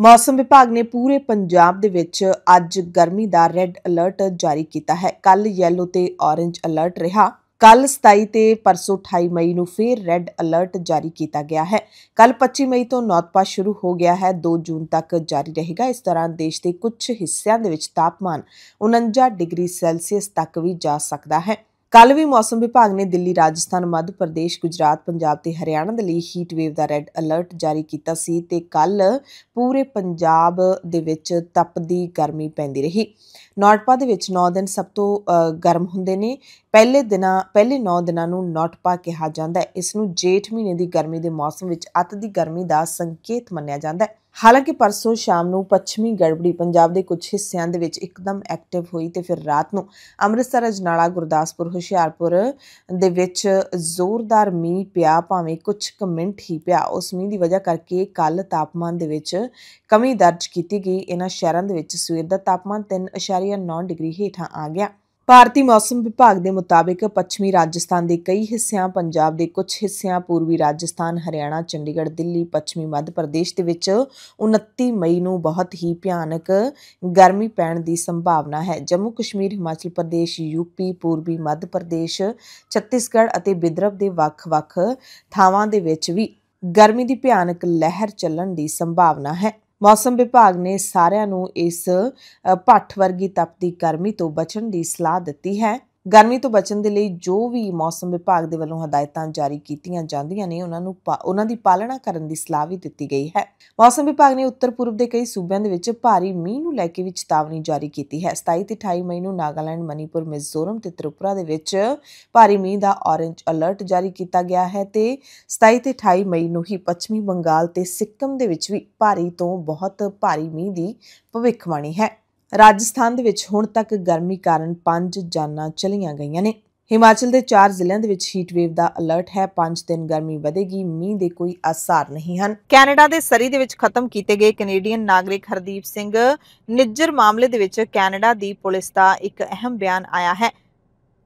ਮੌਸਮ ਵਿਭਾਗ ਨੇ ਪੂਰੇ ਪੰਜਾਬ ਦੇ ਵਿੱਚ ਅੱਜ ਗਰਮੀ ਦਾ ਰੈੱਡ ਅਲਰਟ ਜਾਰੀ ਕੀਤਾ ਹੈ ਕੱਲ ਯੈਲੋ ਤੇ ਔਰੇਂਜ ਅਲਰਟ ਰਿਹਾ ਕੱਲ 27 ਤੇ ਪਰਸੋਂ 28 ਮਈ ਨੂੰ ਫਿਰ ਰੈੱਡ ਅਲਰਟ ਜਾਰੀ ਕੀਤਾ ਗਿਆ ਹੈ ਕੱਲ 25 ਮਈ ਤੋਂ ਨੌਤਪਾ ਸ਼ੁਰੂ ਹੋ ਗਿਆ ਹੈ 2 ਜੂਨ ਤੱਕ ਜਾਰੀ ਰਹੇਗਾ ਇਸ ਤਰ੍ਹਾਂ ਦੇਸ਼ ਦੇ ਕੁਝ ਹਿੱਸਿਆਂ ਦੇ ਵਿੱਚ ਤਾਪਮਾਨ 49 ਡਿਗਰੀ ਸੈਲਸੀਅਸ ਤੱਕ ਵੀ ਜਾ ਸਕਦਾ ਹੈ ਕੱਲ ਵੀ ਮੌਸਮ ਵਿਭਾਗ ਨੇ ਦਿੱਲੀ ਰਾਜਸਥਾਨ ਮੱਧ ਪ੍ਰਦੇਸ਼ ਗੁਜਰਾਤ ਪੰਜਾਬ ਤੇ ਹਰਿਆਣਾ ਦੇ ਲਈ ਹੀਟ ਵੇਵ ਦਾ ਰੈੱਡ ਅਲਰਟ ਜਾਰੀ ਕੀਤਾ ਸੀ ਤੇ ਕੱਲ ਪੂਰੇ ਪੰਜਾਬ ਦੇ ਵਿੱਚ ਤਪਦੀ ਗਰਮੀ ਪੈਂਦੀ ਰਹੀ ਨੌਟਪਾ ਦੇ ਵਿੱਚ 9 ਦਿਨ ਸਭ ਤੋਂ ਗਰਮ ਹੁੰਦੇ ਨੇ ਪਹਿਲੇ ਦਿਨਾਂ ਪਹਿਲੇ 9 ਦਿਨਾਂ ਨੂੰ ਨੌਟਪਾ ਕਿਹਾ ਜਾਂਦਾ ਹੈ ਇਸ ਨੂੰ ਜੇਠ ਮਹੀਨੇ ਦੀ ਗਰਮੀ ਦੇ ਮੌਸਮ ਵਿੱਚ ਅਤ ਦੀ ਗਰਮੀ ਦਾ ਸੰਕੇਤ ਮੰਨਿਆ ਜਾਂਦਾ ਹੈ ਹਾਲਾਂਕਿ ਪਰਸੋਂ ਸ਼ਾਮ ਨੂੰ ਪੱਛਮੀ ਗੜਬੜੀ ਪੰਜਾਬ ਦੇ ਕੁਝ ਹਿੱਸਿਆਂ ਦੇ ਵਿੱਚ ਇੱਕਦਮ ਐਕਟਿਵ ਹੋਈ ਤੇ ਫਿਰ ਰਾਤ ਨੂੰ ਅੰਮ੍ਰਿਤਸਰ ਅਜਨਾਲਾ ਗੁਰਦਾਸਪੁਰ ਹੁਸ਼ਿਆਰਪੁਰ ਦੇ ਵਿੱਚ ਜ਼ੋਰਦਾਰ ਮੀਂਹ ਪਿਆ ਭਾਵੇਂ ਕੁਝ ਕੁ ਮਿੰਟ ਹੀ ਪਿਆ ਉਸ ਮੀਂਹ ਦੀ ਵਜ੍ਹਾ ਕਰਕੇ ਕੱਲ ਤਾਪਮਾਨ ਦੇ ਵਿੱਚ ਕਮੀ ਦਰਜ ਕੀਤੀ ਗਈ ਇਹਨਾਂ ਸ਼ਹਿਰਾਂ ਦੇ ਵਿੱਚ ਸਵੇਰ ਦਾ ਤਾਪਮਾਨ 3.9 ਡਿਗਰੀ ਹੇਠਾਂ ਆ ਗਿਆ ਭਾਰਤੀ ਮੌਸਮ ਵਿਭਾਗ ਦੇ ਮੁਤਾਬਿਕ ਪੱਛਮੀ ਰਾਜਸਥਾਨ ਦੇ ਕਈ ਹਿੱਸਿਆਂ ਪੰਜਾਬ ਦੇ ਕੁਝ ਹਿੱਸਿਆਂ ਪੂਰਬੀ ਰਾਜਸਥਾਨ ਹਰਿਆਣਾ ਚੰਡੀਗੜ੍ਹ ਦਿੱਲੀ ਪੱਛਮੀ ਮੱਧ ਪ੍ਰਦੇਸ਼ ਦੇ ਵਿੱਚ 29 ਮਈ ਨੂੰ ਬਹੁਤ ਹੀ ਭਿਆਨਕ ਗਰਮੀ ਪੈਣ ਦੀ ਸੰਭਾਵਨਾ ਹੈ ਜੰਮੂ ਕਸ਼ਮੀਰ ਹਿਮਾਚਲ ਪ੍ਰਦੇਸ਼ ਯੂਪੀ ਪੂਰਬੀ ਮੱਧ ਪ੍ਰਦੇਸ਼ ਛੱਤੀਸਗੜ੍ਹ ਅਤੇ ਵਿਦਰਭ ਦੇ ਵੱਖ-ਵੱਖ ਥਾਵਾਂ ਦੇ ਵਿੱਚ ਵੀ ਗਰਮੀ ਦੀ ਭਿਆਨਕ ਲਹਿਰ ਚੱਲਣ ਦੀ ਸੰਭਾਵਨਾ ਹੈ ਮੌਸਮ ਵਿਭਾਗ ਨੇ ਸਾਰਿਆਂ ਨੂੰ ਇਸ ਭੱਠ ਵਰਗੀ ਤਪਦੀ ਗਰਮੀ ਤੋਂ ਬਚਣ ਦੀ ਸਲਾਹ ਦਿੱਤੀ ਹੈ ਗਰਮੀ ਤੋਂ ਬਚਣ ਦੇ ਲਈ ਜੋ ਵੀ ਮੌਸਮ ਵਿਭਾਗ ਦੇ ਵੱਲੋਂ ਹਦਾਇਤਾਂ ਜਾਰੀ ਕੀਤੀਆਂ ਜਾਂਦੀਆਂ ਨੇ ਉਹਨਾਂ ਨੂੰ ਉਹਨਾਂ ਦੀ ਪਾਲਣਾ ਕਰਨ ਦੀ ਸਲਾਹ ਵੀ ਦਿੱਤੀ ਗਈ ਹੈ ਮੌਸਮ ਵਿਭਾਗ ਨੇ ਉੱਤਰ ਪੂਰਬ ਦੇ ਕਈ ਸੂਬਿਆਂ ਦੇ ਵਿੱਚ ਭਾਰੀ ਮੀਂਹ ਨੂੰ ਲੈ ਕੇ ਵੀ ਚੇਤਾਵਨੀ ਜਾਰੀ ਕੀਤੀ ਹੈ 27 ਤੇ 28 ਮਈ ਨੂੰ ਨਾਗਾਲੈਂਡ ਮਨੀਪੁਰ ਮਿਜ਼ੋਰਮ ਤੇ ਤ੍ਰਿਪੁਰਾ ਦੇ ਵਿੱਚ ਭਾਰੀ ਮੀਂਹ ਦਾ ਔਰੇਂਜ ਅਲਰਟ ਜਾਰੀ ਕੀਤਾ ਗਿਆ ਹੈ ਤੇ 27 ਤੇ 28 ਮਈ ਨੂੰ ਹੀ ਪੱਛਮੀ ਬੰਗਾਲ ਤੇ ਸਿੱਕਮ ਦੇ ਵਿੱਚ ਵੀ ਭਾਰੀ ਤੋਂ ਬਹੁਤ ਭਾਰੀ ਮੀਂਹ ਦੀ ਭਵਿੱਖਬਾਣੀ ਹੈ ਰਾਜਸਥਾਨ ਦੇ ਵਿੱਚ ਹੁਣ ਤੱਕ ਗਰਮੀ ਕਾਰਨ 5 ਜਾਨਾਂ ਚਲੀਆਂ ਗਈਆਂ ਨੇ ਹਿਮਾਚਲ ਦੇ 4 ਜ਼ਿਲ੍ਹਿਆਂ ਦੇ ਵਿੱਚ ਹੀਟ ਵੇਵ ਦਾ ਅਲਰਟ ਹੈ 5 ਦਿਨ ਗਰਮੀ ਵਧੇਗੀ ਮੀਂਹ ਦੇ ਕੋਈ ਆਸਾਰ ਨਹੀਂ ਹਨ ਕੈਨੇਡਾ ਦੇ ਸਰੀ ਦੇ ਵਿੱਚ ਖਤਮ ਕੀਤੇ ਗਏ ਕੈਨੇਡੀਅਨ ਨਾਗਰਿਕ ਹਰਦੀਪ ਸਿੰਘ ਨਿੱਜਰ ਮਾਮਲੇ ਦੇ ਵਿੱਚ ਕੈਨੇਡਾ ਦੀ ਪੁਲਿਸ ਦਾ ਇੱਕ ਅਹਿਮ ਬਿਆਨ ਆਇਆ ਹੈ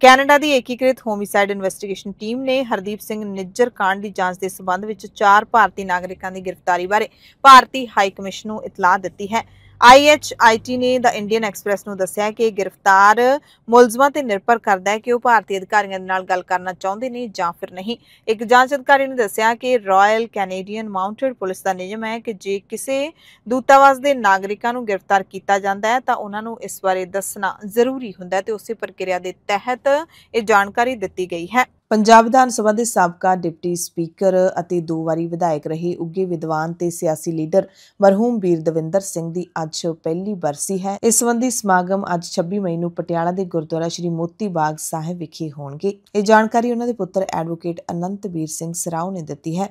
ਕੈਨੇਡਾ ਦੀ ਏਕੀਕ੍ਰਿਤ ਹੋਮਿਸਾਈਡ ਇਨਵੈਸਟੀਗੇਸ਼ਨ ਟੀਮ ਨੇ ਹਰਦੀਪ ਸਿੰਘ ਨਿੱਜਰ ਕਾਂਡ ਦੀ ਜਾਂਚ ਦੇ ਸਬੰਧ ਵਿੱਚ 4 ਭਾਰਤੀ ਨਾਗਰਿਕਾਂ ਦੀ ਗ੍ਰਿਫਤਾਰੀ ਬਾਰੇ ਭਾਰਤੀ ਹਾਈ ਕਮਿਸ਼ਨ ਨੂੰ ਇਤਲਾਹ ਦਿੱਤੀ ਹੈ ਆਈਐਚਆਈਟੀ ਨੇ ਦਾ ਇੰਡੀਅਨ ਐਕਸਪ੍ਰੈਸ ਨੂੰ ਦੱਸਿਆ ਕਿ ਗ੍ਰਿਫਤਾਰ ਮੁਲਜ਼ਮਾਂ ਤੇ ਨਿਰਭਰ ਕਰਦਾ ਹੈ ਕਿ ਉਹ ਭਾਰਤੀ ਅਧਿਕਾਰੀਆਂ ਦੇ ਨਾਲ ਗੱਲ ਕਰਨਾ ਚਾਹੁੰਦੇ ਨੇ ਜਾਂ ਫਿਰ ਨਹੀਂ ਇੱਕ ਜਾਂਚ ਅਧਿਕਾਰੀ ਨੇ ਦੱਸਿਆ ਕਿ ਰਾਇਲ ਕੈਨੇਡੀਅਨ ਮਾਉਂਟਡ ਪੁਲਿਸ ਦਾ ਨਿਯਮ ਹੈ ਕਿ ਜੇ ਕਿਸੇ ਦੂਤਾਵਾਸ ਦੇ ਨਾਗਰਿਕਾਂ ਨੂੰ ਗ੍ਰਿਫਤਾਰ ਕੀਤਾ ਜਾਂਦਾ ਹੈ ਤਾਂ ਉਹਨਾਂ ਨੂੰ ਇਸ ਬਾਰੇ ਦੱਸਣਾ ਜ਼ਰੂਰੀ ਹੁੰਦਾ ਹੈ ਤੇ ਉਸੇ ਪ੍ਰਕਿਰਿਆ ਦੇ ਤਹਿਤ ਇਹ ਜਾਣਕਾਰੀ ਦਿੱਤੀ ਗਈ ਹੈ ਪੰਜਾਬ ਵਿਧਾਨ ਸਭਾ ਦੇ ਸਾਬਕਾ ਡਿਪਟੀ ਸਪੀਕਰ ਅਤੇ ਦੋ ਵਾਰੀ ਵਿਧਾਇਕ ਰਹੇ ਉੱਗੇ ਵਿਦਵਾਨ ਤੇ ਸਿਆਸੀ ਲੀਡਰ ਮਰਹੂਮ ਵੀਰ ਦਵਿੰਦਰ ਸਿੰਘ ਦੀ ਅੱਜ ਪਹਿਲੀ ਬਰਸੀ ਹੈ ਇਸ ਸੰਬੰਧੀ ਸਮਾਗਮ ਅੱਜ 26 ਮਈ ਨੂੰ ਪਟਿਆਲਾ ਦੇ ਗੁਰਦੁਆਰਾ ਸ੍ਰੀ ਮੋਤੀ ਬਾਗ ਸਾਹਿਬ ਵਿਖੇ ਹੋਣਗੇ ਇਹ ਜਾਣਕਾਰੀ ਉਹਨਾਂ ਦੇ ਪੁੱਤਰ ਐਡਵੋਕੇਟ ਅਨੰਤ ਵੀਰ ਸਿੰਘ ਸਰਾਉ ਨੇ ਦਿੱਤੀ ਹੈ